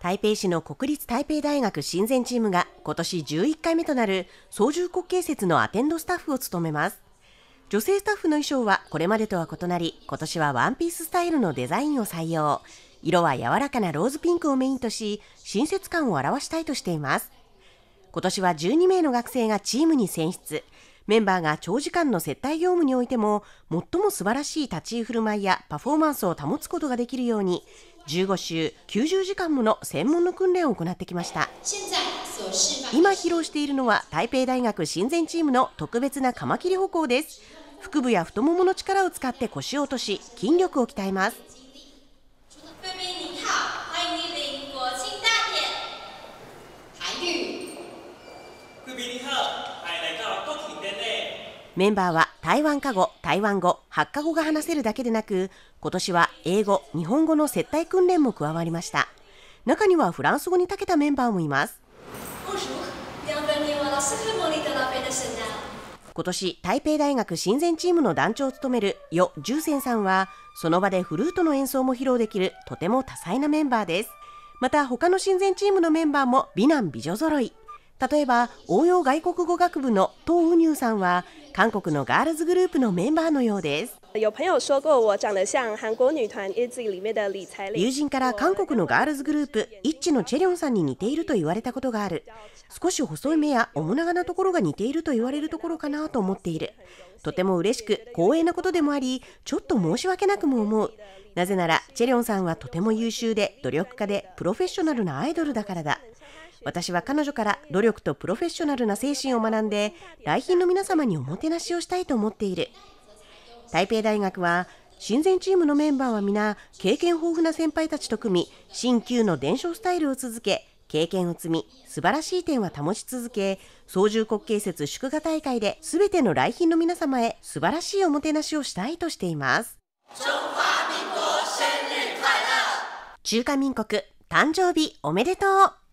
台北市の国立台北大学親善チームが今年11回目となる操縦国慶節のアテンドスタッフを務めます女性スタッフの衣装はこれまでとは異なり今年はワンピーススタイルのデザインを採用色は柔らかなローズピンクをメインとし親切感を表したいとしています今年は12名の学生がチームに選出メンバーが長時間の接待業務においても最も素晴らしい立ち居振る舞いやパフォーマンスを保つことができるように15週90時間もの専門の訓練を行ってきました今披露しているのは台北大学親善チームの特別なカマキリ歩行です腹部や太ももの力を使って腰を落とし筋力を鍛えますメンバーは台湾加護、台湾語、8カ語が話せるだけでなく、今年は英語、日本語の接待訓練も加わりました。中にはフランス語に長けたメンバーもいます。今年、台北大学親善チームの団長を務める余センさんは、その場でフルートの演奏も披露できるとても多彩なメンバーです。また他の親善チームのメンバーも美男美女揃い。例えば応用外国語学部の東ウニュさんは韓国のガールズグループのメンバーのようです友人から韓国のガールズグループイッチのチェリョンさんに似ていると言われたことがある少し細い目や面長なところが似ていると言われるところかなと思っているとても嬉しく光栄なことでもありちょっと申し訳なくも思うなぜならチェリョンさんはとても優秀で努力家でプロフェッショナルなアイドルだからだ私は彼女から努力とプロフェッショナルな精神を学んで、来賓の皆様におもてなしをしたいと思っている。台北大学は、親善チームのメンバーは皆、経験豊富な先輩たちと組み、新旧の伝承スタイルを続け、経験を積み、素晴らしい点は保ち続け、操縦国慶節祝賀大会で全ての来賓の皆様へ素晴らしいおもてなしをしたいとしています。中華民国誕生日おめでとう